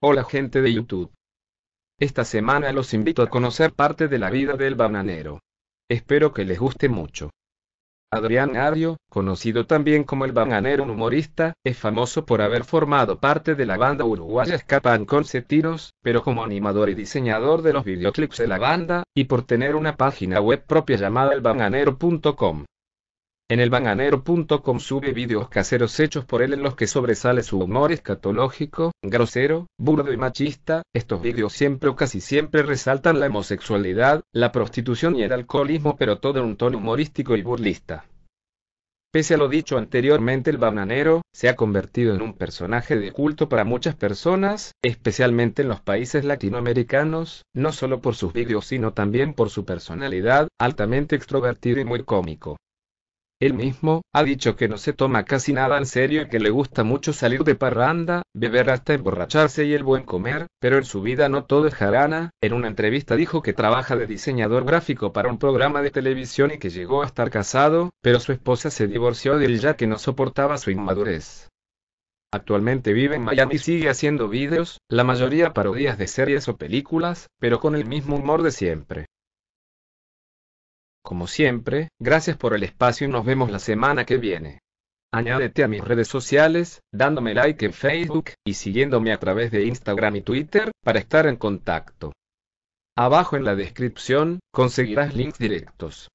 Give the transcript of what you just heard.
Hola gente de YouTube. Esta semana los invito a conocer parte de la vida del bananero. Espero que les guste mucho. Adrián Ario, conocido también como el bananero humorista, es famoso por haber formado parte de la banda uruguaya Escapan con pero como animador y diseñador de los videoclips de la banda, y por tener una página web propia llamada elbananero.com. En el sube vídeos caseros hechos por él en los que sobresale su humor escatológico, grosero, burdo y machista. Estos vídeos siempre o casi siempre resaltan la homosexualidad, la prostitución y el alcoholismo, pero todo en un tono humorístico y burlista. Pese a lo dicho anteriormente, el bananero se ha convertido en un personaje de culto para muchas personas, especialmente en los países latinoamericanos, no solo por sus vídeos sino también por su personalidad, altamente extrovertido y muy cómico. Él mismo ha dicho que no se toma casi nada en serio y que le gusta mucho salir de parranda, beber hasta emborracharse y el buen comer, pero en su vida no todo es jarana. En una entrevista dijo que trabaja de diseñador gráfico para un programa de televisión y que llegó a estar casado, pero su esposa se divorció de él ya que no soportaba su inmadurez. Actualmente vive en Miami y sigue haciendo vídeos, la mayoría parodias de series o películas, pero con el mismo humor de siempre. Como siempre, gracias por el espacio y nos vemos la semana que viene. Añádete a mis redes sociales, dándome like en Facebook y siguiéndome a través de Instagram y Twitter para estar en contacto. Abajo en la descripción conseguirás links directos.